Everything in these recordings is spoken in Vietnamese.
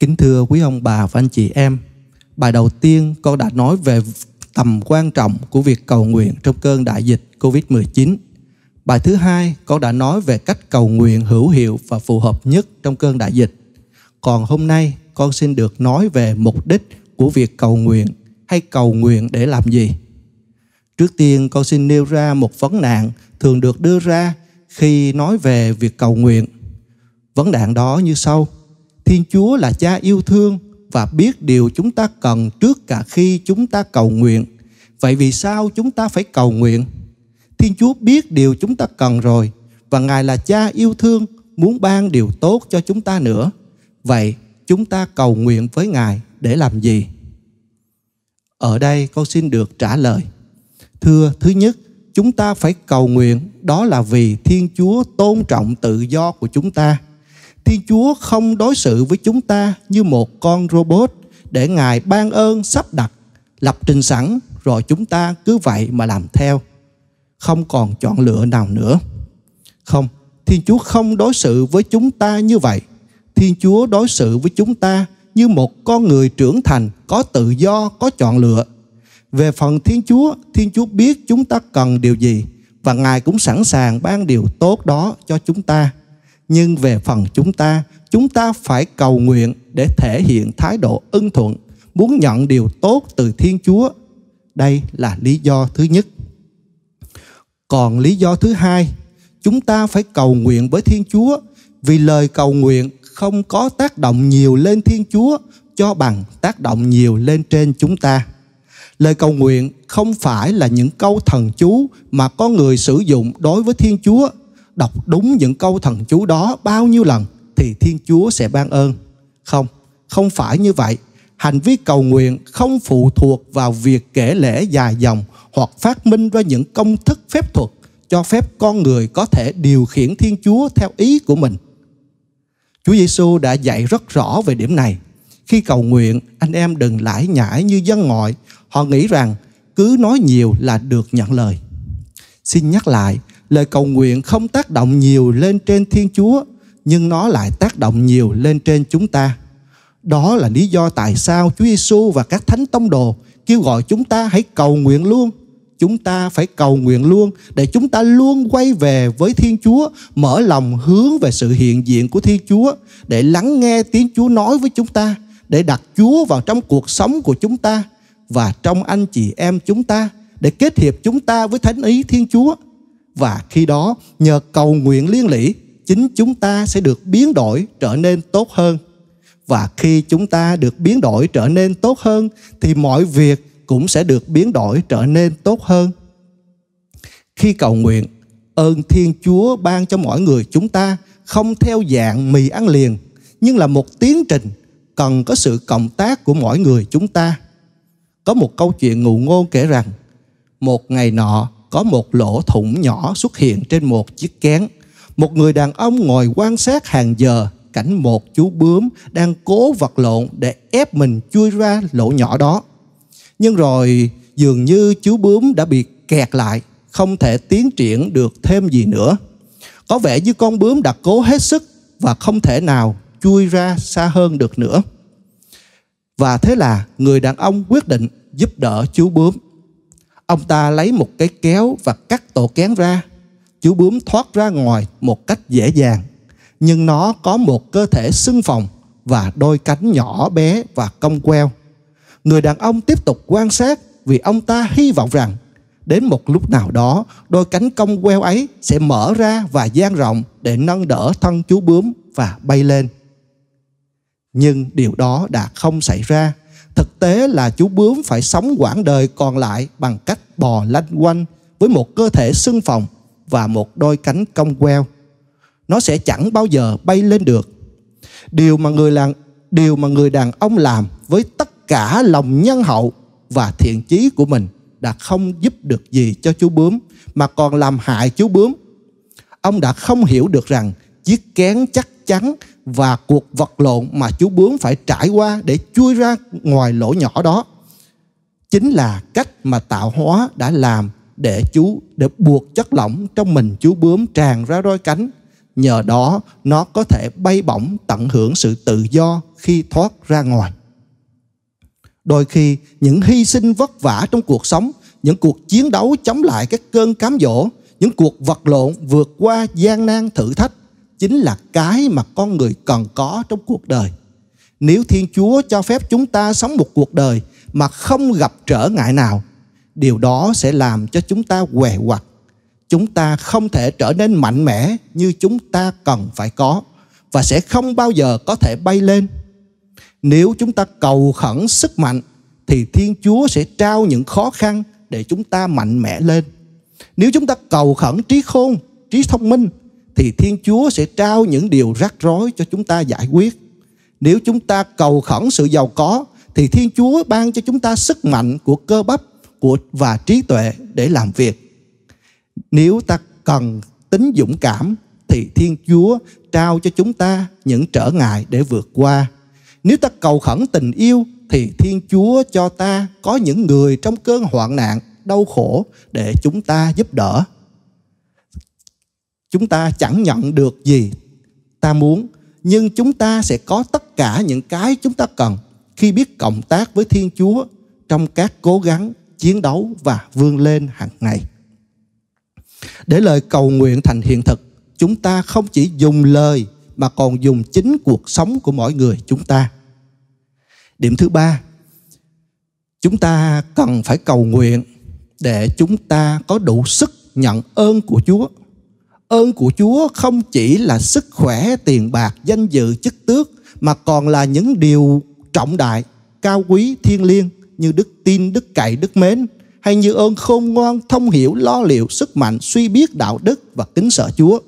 Kính thưa quý ông bà và anh chị em, bài đầu tiên con đã nói về tầm quan trọng của việc cầu nguyện trong cơn đại dịch Covid-19. Bài thứ hai, con đã nói về cách cầu nguyện hữu hiệu và phù hợp nhất trong cơn đại dịch. Còn hôm nay, con xin được nói về mục đích của việc cầu nguyện hay cầu nguyện để làm gì. Trước tiên, con xin nêu ra một vấn nạn thường được đưa ra khi nói về việc cầu nguyện. Vấn nạn đó như sau – Thiên Chúa là cha yêu thương và biết điều chúng ta cần trước cả khi chúng ta cầu nguyện. Vậy vì sao chúng ta phải cầu nguyện? Thiên Chúa biết điều chúng ta cần rồi và Ngài là cha yêu thương muốn ban điều tốt cho chúng ta nữa. Vậy chúng ta cầu nguyện với Ngài để làm gì? Ở đây con xin được trả lời. Thưa, thứ nhất, chúng ta phải cầu nguyện đó là vì Thiên Chúa tôn trọng tự do của chúng ta Thiên Chúa không đối xử với chúng ta như một con robot để Ngài ban ơn sắp đặt, lập trình sẵn rồi chúng ta cứ vậy mà làm theo. Không còn chọn lựa nào nữa. Không, Thiên Chúa không đối xử với chúng ta như vậy. Thiên Chúa đối xử với chúng ta như một con người trưởng thành có tự do, có chọn lựa. Về phần Thiên Chúa, Thiên Chúa biết chúng ta cần điều gì và Ngài cũng sẵn sàng ban điều tốt đó cho chúng ta nhưng về phần chúng ta chúng ta phải cầu nguyện để thể hiện thái độ ưng thuận muốn nhận điều tốt từ thiên chúa đây là lý do thứ nhất còn lý do thứ hai chúng ta phải cầu nguyện với thiên chúa vì lời cầu nguyện không có tác động nhiều lên thiên chúa cho bằng tác động nhiều lên trên chúng ta lời cầu nguyện không phải là những câu thần chú mà có người sử dụng đối với thiên chúa đọc đúng những câu thần chú đó bao nhiêu lần thì Thiên Chúa sẽ ban ơn. Không, không phải như vậy. Hành vi cầu nguyện không phụ thuộc vào việc kể lễ dài dòng hoặc phát minh ra những công thức phép thuật cho phép con người có thể điều khiển Thiên Chúa theo ý của mình. Chúa Giêsu đã dạy rất rõ về điểm này. Khi cầu nguyện, anh em đừng lải nhải như dân ngoại. Họ nghĩ rằng cứ nói nhiều là được nhận lời. Xin nhắc lại, lời cầu nguyện không tác động nhiều lên trên Thiên Chúa nhưng nó lại tác động nhiều lên trên chúng ta. Đó là lý do tại sao Chúa Giêsu và các thánh tông đồ kêu gọi chúng ta hãy cầu nguyện luôn. Chúng ta phải cầu nguyện luôn để chúng ta luôn quay về với Thiên Chúa, mở lòng hướng về sự hiện diện của Thiên Chúa để lắng nghe tiếng Chúa nói với chúng ta, để đặt Chúa vào trong cuộc sống của chúng ta và trong anh chị em chúng ta để kết hiệp chúng ta với thánh ý Thiên Chúa và khi đó nhờ cầu nguyện liên lỉ chính chúng ta sẽ được biến đổi trở nên tốt hơn và khi chúng ta được biến đổi trở nên tốt hơn thì mọi việc cũng sẽ được biến đổi trở nên tốt hơn khi cầu nguyện ơn thiên chúa ban cho mỗi người chúng ta không theo dạng mì ăn liền nhưng là một tiến trình cần có sự cộng tác của mỗi người chúng ta có một câu chuyện ngụ ngôn kể rằng một ngày nọ có một lỗ thủng nhỏ xuất hiện trên một chiếc kén. Một người đàn ông ngồi quan sát hàng giờ cảnh một chú bướm đang cố vật lộn để ép mình chui ra lỗ nhỏ đó. Nhưng rồi dường như chú bướm đã bị kẹt lại, không thể tiến triển được thêm gì nữa. Có vẻ như con bướm đã cố hết sức và không thể nào chui ra xa hơn được nữa. Và thế là người đàn ông quyết định giúp đỡ chú bướm Ông ta lấy một cái kéo và cắt tổ kén ra. Chú bướm thoát ra ngoài một cách dễ dàng. Nhưng nó có một cơ thể xưng phòng và đôi cánh nhỏ bé và cong queo. Người đàn ông tiếp tục quan sát vì ông ta hy vọng rằng đến một lúc nào đó đôi cánh cong queo ấy sẽ mở ra và dang rộng để nâng đỡ thân chú bướm và bay lên. Nhưng điều đó đã không xảy ra thực tế là chú bướm phải sống quãng đời còn lại bằng cách bò lanh quanh với một cơ thể sưng phòng và một đôi cánh cong queo. Nó sẽ chẳng bao giờ bay lên được. Điều mà người làng điều mà người đàn ông làm với tất cả lòng nhân hậu và thiện chí của mình đã không giúp được gì cho chú bướm mà còn làm hại chú bướm. Ông đã không hiểu được rằng chiếc kén chắc chắn và cuộc vật lộn mà chú bướm phải trải qua để chui ra ngoài lỗ nhỏ đó chính là cách mà tạo hóa đã làm để chú để buộc chất lỏng trong mình chú bướm tràn ra đôi cánh nhờ đó nó có thể bay bổng tận hưởng sự tự do khi thoát ra ngoài đôi khi những hy sinh vất vả trong cuộc sống những cuộc chiến đấu chống lại các cơn cám dỗ những cuộc vật lộn vượt qua gian nan thử thách chính là cái mà con người cần có trong cuộc đời nếu thiên chúa cho phép chúng ta sống một cuộc đời mà không gặp trở ngại nào điều đó sẽ làm cho chúng ta què quặt chúng ta không thể trở nên mạnh mẽ như chúng ta cần phải có và sẽ không bao giờ có thể bay lên nếu chúng ta cầu khẩn sức mạnh thì thiên chúa sẽ trao những khó khăn để chúng ta mạnh mẽ lên nếu chúng ta cầu khẩn trí khôn trí thông minh thì Thiên Chúa sẽ trao những điều rắc rối cho chúng ta giải quyết. Nếu chúng ta cầu khẩn sự giàu có thì Thiên Chúa ban cho chúng ta sức mạnh của cơ bắp của và trí tuệ để làm việc. Nếu ta cần tính dũng cảm thì Thiên Chúa trao cho chúng ta những trở ngại để vượt qua. Nếu ta cầu khẩn tình yêu thì Thiên Chúa cho ta có những người trong cơn hoạn nạn, đau khổ để chúng ta giúp đỡ chúng ta chẳng nhận được gì ta muốn nhưng chúng ta sẽ có tất cả những cái chúng ta cần khi biết cộng tác với thiên chúa trong các cố gắng chiến đấu và vươn lên hàng ngày để lời cầu nguyện thành hiện thực chúng ta không chỉ dùng lời mà còn dùng chính cuộc sống của mỗi người chúng ta điểm thứ ba chúng ta cần phải cầu nguyện để chúng ta có đủ sức nhận ơn của chúa ơn của Chúa không chỉ là sức khỏe, tiền bạc, danh dự, chức tước mà còn là những điều trọng đại, cao quý, thiêng liêng như đức tin, đức cậy, đức mến hay như ơn khôn ngoan, thông hiểu, lo liệu, sức mạnh, suy biết đạo đức và kính sợ Chúa.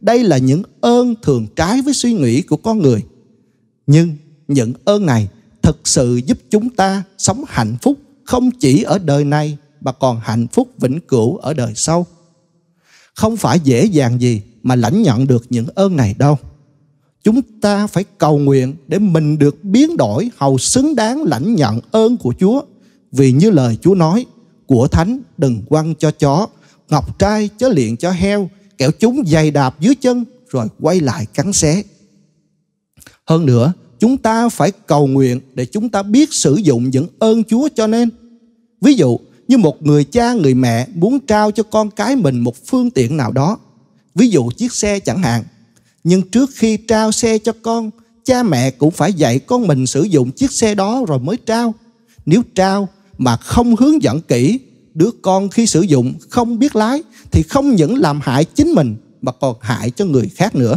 Đây là những ơn thường trái với suy nghĩ của con người. Nhưng những ơn này thực sự giúp chúng ta sống hạnh phúc không chỉ ở đời này mà còn hạnh phúc vĩnh cửu ở đời sau. Không phải dễ dàng gì mà lãnh nhận được những ơn này đâu. Chúng ta phải cầu nguyện để mình được biến đổi hầu xứng đáng lãnh nhận ơn của Chúa. Vì như lời Chúa nói, của thánh đừng quăng cho chó, ngọc trai chớ liện cho heo, kẻo chúng dày đạp dưới chân rồi quay lại cắn xé. Hơn nữa, chúng ta phải cầu nguyện để chúng ta biết sử dụng những ơn Chúa cho nên. Ví dụ, như một người cha người mẹ muốn trao cho con cái mình một phương tiện nào đó ví dụ chiếc xe chẳng hạn nhưng trước khi trao xe cho con cha mẹ cũng phải dạy con mình sử dụng chiếc xe đó rồi mới trao nếu trao mà không hướng dẫn kỹ đứa con khi sử dụng không biết lái thì không những làm hại chính mình mà còn hại cho người khác nữa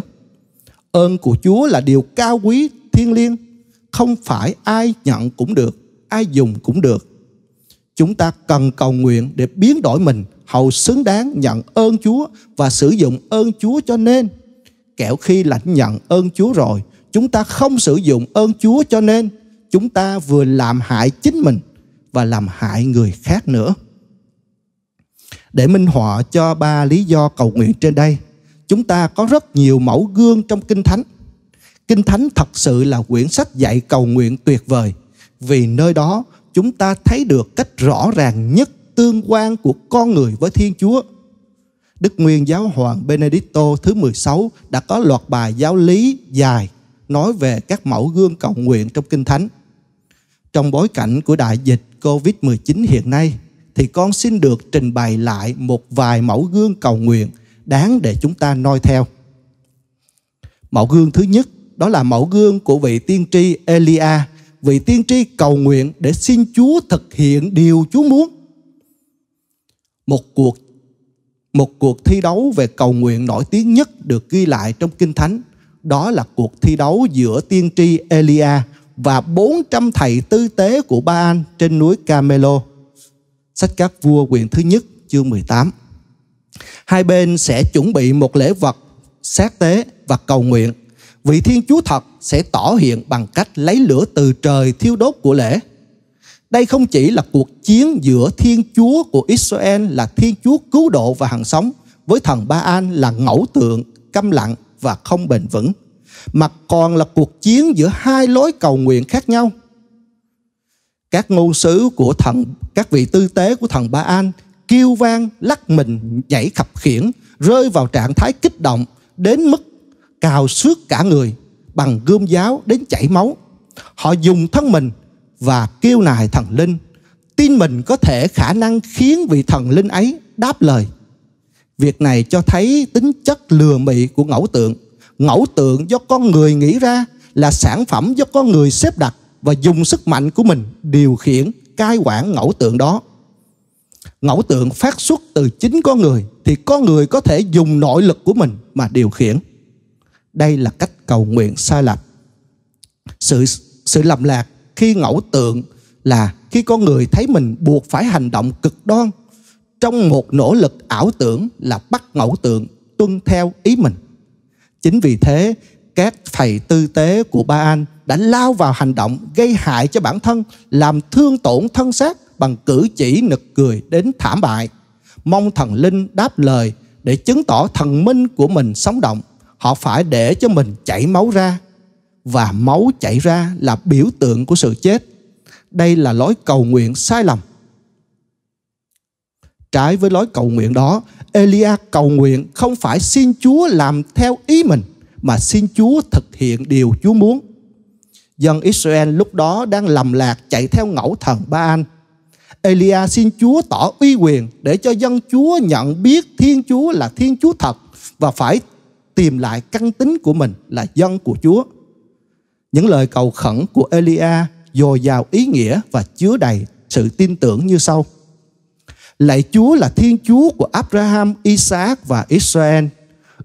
ơn của chúa là điều cao quý thiêng liêng không phải ai nhận cũng được ai dùng cũng được chúng ta cần cầu nguyện để biến đổi mình hầu xứng đáng nhận ơn Chúa và sử dụng ơn Chúa cho nên. Kẻo khi lãnh nhận ơn Chúa rồi, chúng ta không sử dụng ơn Chúa cho nên chúng ta vừa làm hại chính mình và làm hại người khác nữa. Để minh họa cho ba lý do cầu nguyện trên đây, chúng ta có rất nhiều mẫu gương trong Kinh Thánh. Kinh Thánh thật sự là quyển sách dạy cầu nguyện tuyệt vời vì nơi đó chúng ta thấy được cách rõ ràng nhất tương quan của con người với Thiên Chúa. Đức Nguyên Giáo Hoàng Benedicto thứ 16 đã có loạt bài giáo lý dài nói về các mẫu gương cầu nguyện trong Kinh Thánh. Trong bối cảnh của đại dịch COVID-19 hiện nay, thì con xin được trình bày lại một vài mẫu gương cầu nguyện đáng để chúng ta noi theo. Mẫu gương thứ nhất đó là mẫu gương của vị tiên tri Elia vị tiên tri cầu nguyện để xin Chúa thực hiện điều Chúa muốn. Một cuộc một cuộc thi đấu về cầu nguyện nổi tiếng nhất được ghi lại trong Kinh Thánh, đó là cuộc thi đấu giữa tiên tri Elia và 400 thầy tư tế của ba anh trên núi Camelo. Sách các vua quyền thứ nhất chương 18. Hai bên sẽ chuẩn bị một lễ vật sát tế và cầu nguyện vị Thiên Chúa thật sẽ tỏ hiện bằng cách lấy lửa từ trời thiêu đốt của lễ. Đây không chỉ là cuộc chiến giữa Thiên Chúa của Israel là Thiên Chúa cứu độ và hàng sống với thần Ba An là ngẫu tượng, câm lặng và không bền vững, mà còn là cuộc chiến giữa hai lối cầu nguyện khác nhau. Các ngôn sứ của thần, các vị tư tế của thần Ba An kêu vang, lắc mình, nhảy khập khiển, rơi vào trạng thái kích động đến mức cào xước cả người bằng gươm giáo đến chảy máu. Họ dùng thân mình và kêu nài thần linh. Tin mình có thể khả năng khiến vị thần linh ấy đáp lời. Việc này cho thấy tính chất lừa mị của ngẫu tượng. Ngẫu tượng do con người nghĩ ra là sản phẩm do con người xếp đặt và dùng sức mạnh của mình điều khiển cai quản ngẫu tượng đó. Ngẫu tượng phát xuất từ chính con người thì con người có thể dùng nội lực của mình mà điều khiển. Đây là cách cầu nguyện sai lầm. Sự sự lầm lạc khi ngẫu tượng là khi con người thấy mình buộc phải hành động cực đoan trong một nỗ lực ảo tưởng là bắt ngẫu tượng tuân theo ý mình. Chính vì thế, các thầy tư tế của Ba An đã lao vào hành động gây hại cho bản thân, làm thương tổn thân xác bằng cử chỉ nực cười đến thảm bại. Mong thần linh đáp lời để chứng tỏ thần minh của mình sống động họ phải để cho mình chảy máu ra và máu chảy ra là biểu tượng của sự chết đây là lối cầu nguyện sai lầm trái với lối cầu nguyện đó elia cầu nguyện không phải xin chúa làm theo ý mình mà xin chúa thực hiện điều chúa muốn dân israel lúc đó đang lầm lạc chạy theo ngẫu thần ba anh Elia xin Chúa tỏ uy quyền để cho dân Chúa nhận biết Thiên Chúa là Thiên Chúa thật và phải tìm lại căn tính của mình là dân của Chúa. Những lời cầu khẩn của Elia dồi dào ý nghĩa và chứa đầy sự tin tưởng như sau. Lạy Chúa là Thiên Chúa của Abraham, Isaac và Israel.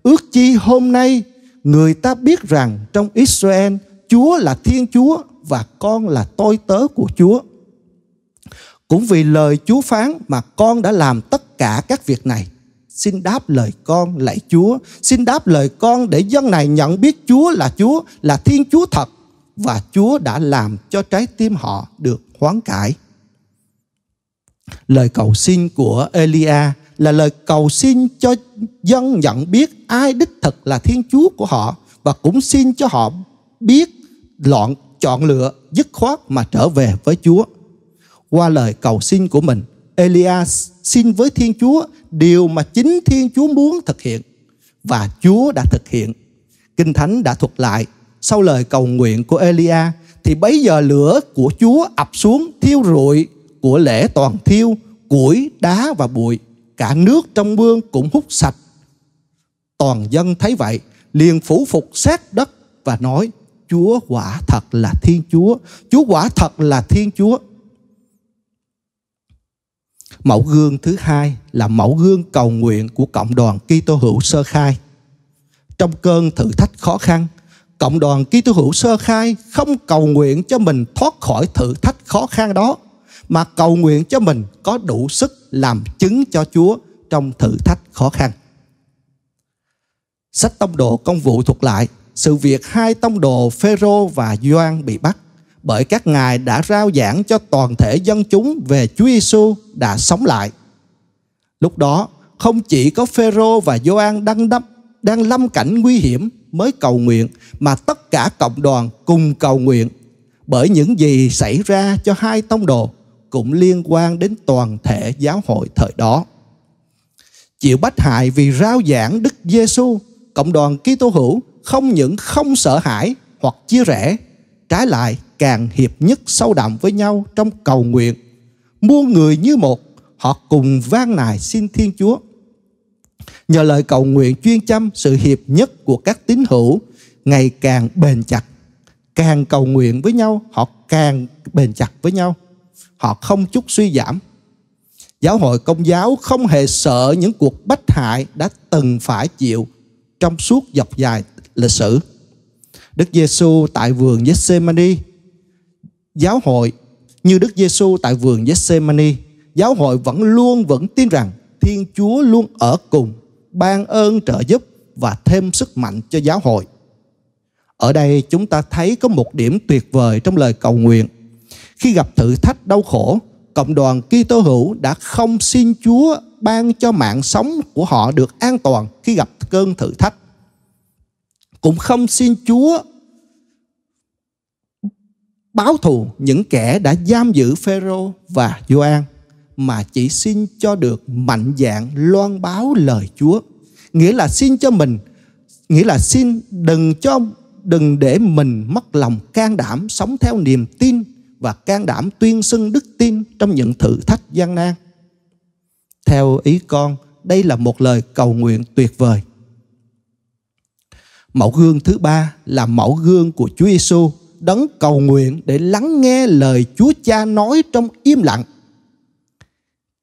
Ước chi hôm nay người ta biết rằng trong Israel Chúa là Thiên Chúa và con là tôi tớ của Chúa. Cũng vì lời Chúa phán mà con đã làm tất cả các việc này xin đáp lời con lạy Chúa, xin đáp lời con để dân này nhận biết Chúa là Chúa, là Thiên Chúa thật và Chúa đã làm cho trái tim họ được hoán cải. Lời cầu xin của Elia là lời cầu xin cho dân nhận biết ai đích thực là Thiên Chúa của họ và cũng xin cho họ biết loạn chọn lựa dứt khoát mà trở về với Chúa. Qua lời cầu xin của mình, Elias xin với Thiên Chúa điều mà chính Thiên Chúa muốn thực hiện và Chúa đã thực hiện. Kinh Thánh đã thuật lại sau lời cầu nguyện của Elia thì bấy giờ lửa của Chúa ập xuống thiêu rụi của lễ toàn thiêu củi, đá và bụi. Cả nước trong mương cũng hút sạch. Toàn dân thấy vậy, liền phủ phục sát đất và nói, Chúa quả thật là Thiên Chúa, Chúa quả thật là Thiên Chúa. Mẫu gương thứ hai là mẫu gương cầu nguyện của cộng đoàn Kitô hữu sơ khai. Trong cơn thử thách khó khăn, cộng đoàn Kitô hữu sơ khai không cầu nguyện cho mình thoát khỏi thử thách khó khăn đó, mà cầu nguyện cho mình có đủ sức làm chứng cho Chúa trong thử thách khó khăn. Sách tông độ công vụ thuật lại sự việc hai tông đồ Phêrô và Gioan bị bắt bởi các ngài đã rao giảng cho toàn thể dân chúng về Chúa Giêsu đã sống lại. Lúc đó, không chỉ có Phêrô và Gioan đang đắp đang lâm cảnh nguy hiểm mới cầu nguyện mà tất cả cộng đoàn cùng cầu nguyện bởi những gì xảy ra cho hai tông đồ cũng liên quan đến toàn thể giáo hội thời đó. Chịu bách hại vì rao giảng Đức Giêsu, cộng đoàn Kitô hữu không những không sợ hãi hoặc chia rẽ, trái lại càng hiệp nhất sâu đậm với nhau trong cầu nguyện. Muôn người như một, họ cùng vang nài xin Thiên Chúa. Nhờ lời cầu nguyện chuyên chăm sự hiệp nhất của các tín hữu ngày càng bền chặt. Càng cầu nguyện với nhau, họ càng bền chặt với nhau. Họ không chút suy giảm. Giáo hội công giáo không hề sợ những cuộc bách hại đã từng phải chịu trong suốt dọc dài lịch sử. Đức Giêsu tại vườn Gethsemane giáo hội như Đức Giêsu tại vườn Gethsemane, giáo hội vẫn luôn vẫn tin rằng Thiên Chúa luôn ở cùng, ban ơn trợ giúp và thêm sức mạnh cho giáo hội. Ở đây chúng ta thấy có một điểm tuyệt vời trong lời cầu nguyện. Khi gặp thử thách đau khổ, cộng đoàn Kitô hữu đã không xin Chúa ban cho mạng sống của họ được an toàn khi gặp cơn thử thách. Cũng không xin Chúa báo thù những kẻ đã giam giữ Phêrô và Gioan mà chỉ xin cho được mạnh dạng loan báo lời Chúa. Nghĩa là xin cho mình, nghĩa là xin đừng cho đừng để mình mất lòng can đảm sống theo niềm tin và can đảm tuyên xưng đức tin trong những thử thách gian nan. Theo ý con, đây là một lời cầu nguyện tuyệt vời. Mẫu gương thứ ba là mẫu gương của Chúa Giêsu đấng cầu nguyện để lắng nghe lời Chúa Cha nói trong im lặng.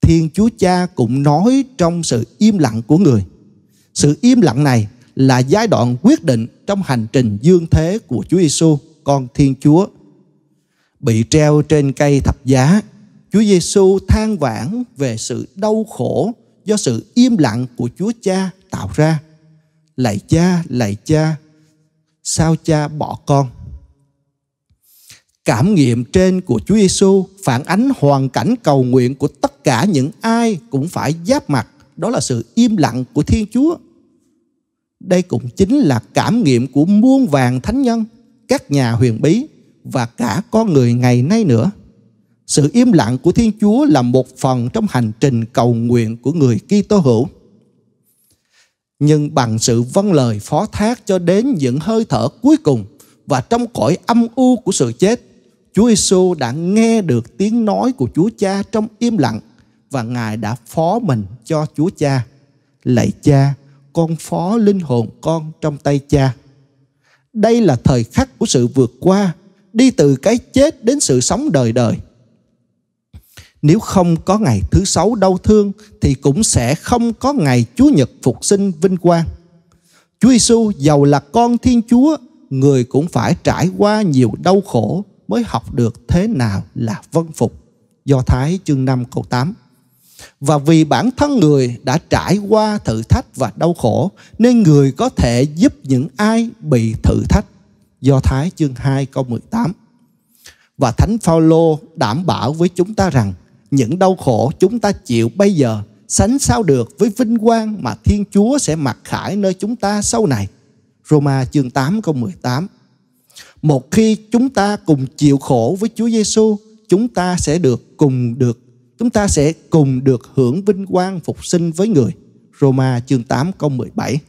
Thiên Chúa Cha cũng nói trong sự im lặng của người. Sự im lặng này là giai đoạn quyết định trong hành trình dương thế của Chúa Giêsu, con Thiên Chúa. Bị treo trên cây thập giá, Chúa Giêsu than vãn về sự đau khổ do sự im lặng của Chúa Cha tạo ra. Lạy cha, lạy cha, sao cha bỏ con? Cảm nghiệm trên của Chúa Giêsu phản ánh hoàn cảnh cầu nguyện của tất cả những ai cũng phải giáp mặt, đó là sự im lặng của Thiên Chúa. Đây cũng chính là cảm nghiệm của muôn vàng thánh nhân, các nhà huyền bí và cả con người ngày nay nữa. Sự im lặng của Thiên Chúa là một phần trong hành trình cầu nguyện của người Kitô hữu. Nhưng bằng sự vâng lời phó thác cho đến những hơi thở cuối cùng và trong cõi âm u của sự chết, Chúa Giêsu đã nghe được tiếng nói của Chúa Cha trong im lặng và Ngài đã phó mình cho Chúa Cha. Lạy Cha, con phó linh hồn con trong tay Cha. Đây là thời khắc của sự vượt qua, đi từ cái chết đến sự sống đời đời. Nếu không có ngày thứ sáu đau thương thì cũng sẽ không có ngày Chúa Nhật phục sinh vinh quang. Chúa Giêsu giàu là con Thiên Chúa, người cũng phải trải qua nhiều đau khổ mới học được thế nào là vân phục. Do Thái chương 5 câu 8 Và vì bản thân người đã trải qua thử thách và đau khổ nên người có thể giúp những ai bị thử thách. Do Thái chương 2 câu 18 Và Thánh Phaolô đảm bảo với chúng ta rằng những đau khổ chúng ta chịu bây giờ sánh sao được với vinh quang mà Thiên Chúa sẽ mặc khải nơi chúng ta sau này. Roma chương 8 câu 18 một khi chúng ta cùng chịu khổ với Chúa Giêsu chúng ta sẽ được cùng được chúng ta sẽ cùng được hưởng vinh quang phục sinh với người Roma chương 8 câu 17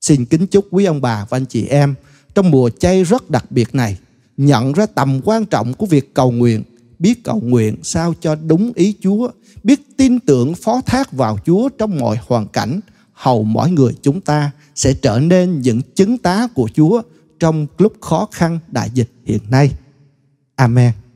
Xin kính chúc quý ông bà và anh chị em trong mùa chay rất đặc biệt này nhận ra tầm quan trọng của việc cầu nguyện biết cầu nguyện sao cho đúng ý Chúa, biết tin tưởng phó thác vào Chúa trong mọi hoàn cảnh, hầu mỗi người chúng ta sẽ trở nên những chứng tá của Chúa trong lúc khó khăn đại dịch hiện nay. Amen.